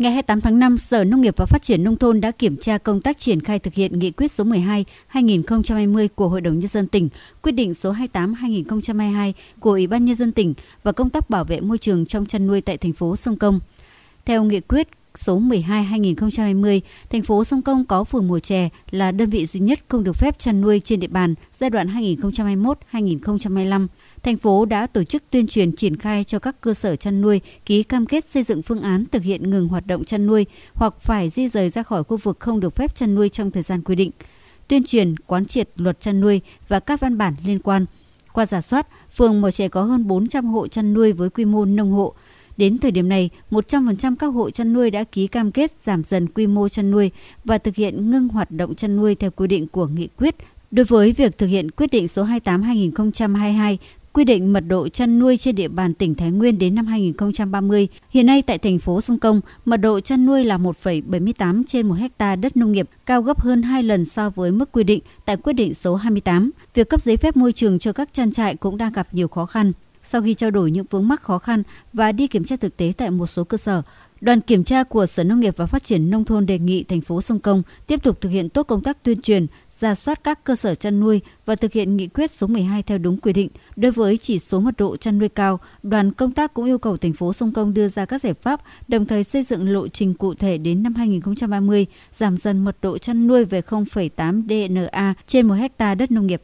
Ngày 28 tháng 5, Sở Nông nghiệp và Phát triển Nông thôn đã kiểm tra công tác triển khai thực hiện nghị quyết số 12-2020 của Hội đồng Nhân dân tỉnh, quyết định số 28-2022 của Ủy ban Nhân dân tỉnh và công tác bảo vệ môi trường trong chăn nuôi tại thành phố Sông Công. Theo nghị quyết, số 12-2020, thành phố Sông Công có phường Mùa Chè là đơn vị duy nhất không được phép chăn nuôi trên địa bàn giai đoạn 2021-2025. Thành phố đã tổ chức tuyên truyền triển khai cho các cơ sở chăn nuôi ký cam kết xây dựng phương án thực hiện ngừng hoạt động chăn nuôi hoặc phải di rời ra khỏi khu vực không được phép chăn nuôi trong thời gian quy định, tuyên truyền quán triệt luật chăn nuôi và các văn bản liên quan. Qua giả soát, phường Mùa Trẻ có hơn 400 hộ chăn nuôi với quy mô nông hộ, Đến thời điểm này, 100% các hộ chăn nuôi đã ký cam kết giảm dần quy mô chăn nuôi và thực hiện ngưng hoạt động chăn nuôi theo quy định của nghị quyết. Đối với việc thực hiện quyết định số 28/2022 quy định mật độ chăn nuôi trên địa bàn tỉnh Thái Nguyên đến năm 2030. Hiện nay tại thành phố Sông Công, mật độ chăn nuôi là 1,78 trên 1 ha đất nông nghiệp, cao gấp hơn 2 lần so với mức quy định tại quyết định số 28. Việc cấp giấy phép môi trường cho các trang trại cũng đang gặp nhiều khó khăn. Sau khi trao đổi những vướng mắc khó khăn và đi kiểm tra thực tế tại một số cơ sở, đoàn kiểm tra của Sở Nông nghiệp và Phát triển Nông thôn đề nghị thành phố Sông Công tiếp tục thực hiện tốt công tác tuyên truyền, ra soát các cơ sở chăn nuôi và thực hiện nghị quyết số 12 theo đúng quy định. Đối với chỉ số mật độ chăn nuôi cao, đoàn công tác cũng yêu cầu thành phố Sông Công đưa ra các giải pháp, đồng thời xây dựng lộ trình cụ thể đến năm 2030, giảm dần mật độ chăn nuôi về 0,8 DNA trên 1 hectare đất nông nghiệp